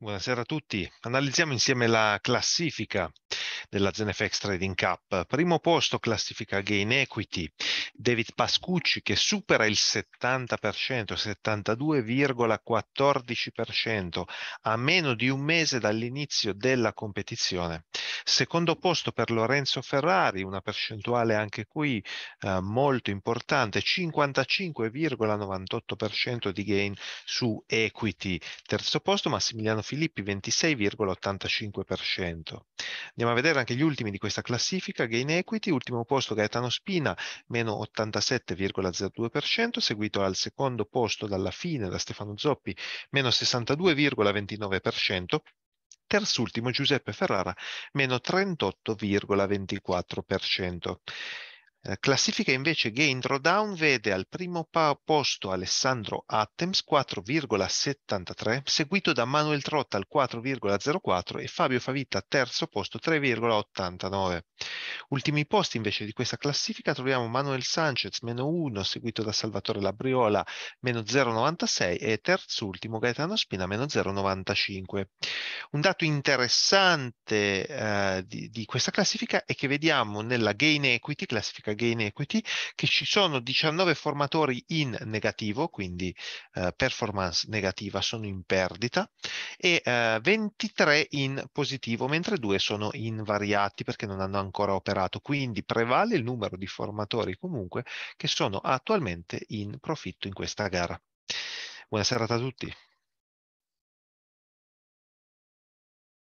Buonasera a tutti. Analizziamo insieme la classifica della ZNFX Trading Cup. Primo posto classifica Gain Equity, David Pascucci che supera il 70%, 72,14% a meno di un mese dall'inizio della competizione. Secondo posto per Lorenzo Ferrari, una percentuale anche qui eh, molto importante, 55,98% di gain su equity. Terzo posto Massimiliano Filippi, 26,85%. Andiamo a vedere anche gli ultimi di questa classifica, gain equity, ultimo posto Gaetano Spina, meno 87,02%, seguito al secondo posto dalla fine da Stefano Zoppi, meno 62,29% terzultimo Giuseppe Ferrara, meno 38,24%. Eh, classifica invece Gain Drawdown vede al primo posto Alessandro Attems 4,73, seguito da Manuel Trotta al 4,04 e Fabio Favitta terzo posto 3,89. Ultimi posti invece di questa classifica troviamo Manuel Sanchez, meno 1, seguito da Salvatore Labriola, meno 0,96 e terzultimo Gaetano Spina, meno 0,95. Un dato interessante eh, di, di, questa classifica è che vediamo nella gain equity, classifica gain equity, che ci sono 19 formatori in negativo, quindi eh, performance negativa, sono in perdita, e eh, 23 in positivo, mentre due sono invariati perché non hanno ancora operato dichiarato, quindi prevale il numero di formatori comunque che sono attualmente in profitto in questa gara. Buona serata a tutti.